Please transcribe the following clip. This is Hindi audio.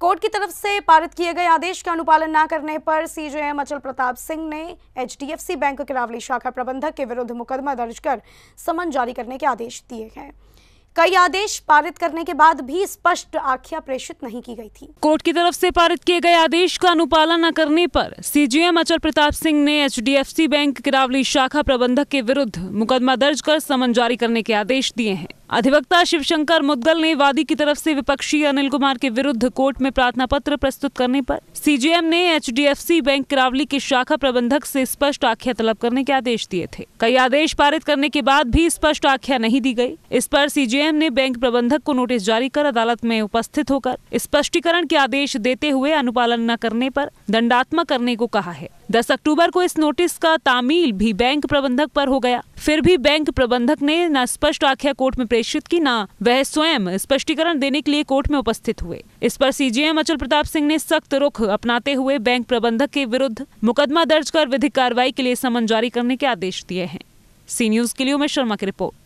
कोर्ट की तरफ से पारित किए गए आदेश का अनुपालन न करने पर सीजेएम अचल प्रताप सिंह ने एचडीएफसी बैंक किरावली शाखा प्रबंधक के विरुद्ध मुकदमा दर्ज कर समन जारी करने के आदेश दिए हैं कई आदेश पारित करने के बाद भी स्पष्ट आख्या प्रेषित नहीं की गई थी कोर्ट की तरफ से पारित किए गए आदेश का अनुपालन न करने पर सीजीएम अचल प्रताप सिंह ने एचडीएफसी बैंक किरावली शाखा प्रबंधक के विरुद्ध मुकदमा दर्ज कर समन जारी करने के आदेश दिए हैं अधिवक्ता शिवशंकर मुद्गल ने वादी की तरफ से विपक्षी अनिल कुमार के विरुद्ध कोर्ट में प्रार्थना पत्र प्रस्तुत करने पर सीजेएम ने एचडीएफसी बैंक करावली के शाखा प्रबंधक से स्पष्ट आख्या तलब करने के आदेश दिए थे कई आदेश पारित करने के बाद भी स्पष्ट आख्या नहीं दी गई इस पर सीजेएम ने बैंक प्रबंधक को नोटिस जारी कर अदालत में उपस्थित होकर स्पष्टीकरण के आदेश देते हुए अनुपालन न करने पर दंडात्मक करने को कहा है 10 अक्टूबर को इस नोटिस का तामील भी बैंक प्रबंधक पर हो गया फिर भी बैंक प्रबंधक ने न स्पष्ट आख्या कोर्ट में प्रेषित की न वह स्वयं स्पष्टीकरण देने के लिए कोर्ट में उपस्थित हुए इस पर सीजीएम अचल प्रताप सिंह ने सख्त रुख अपनाते हुए बैंक प्रबंधक के विरुद्ध मुकदमा दर्ज कर विधिक कार्रवाई के लिए समन जारी करने के आदेश दिए हैं सी न्यूज के लिए उमेश शर्मा की रिपोर्ट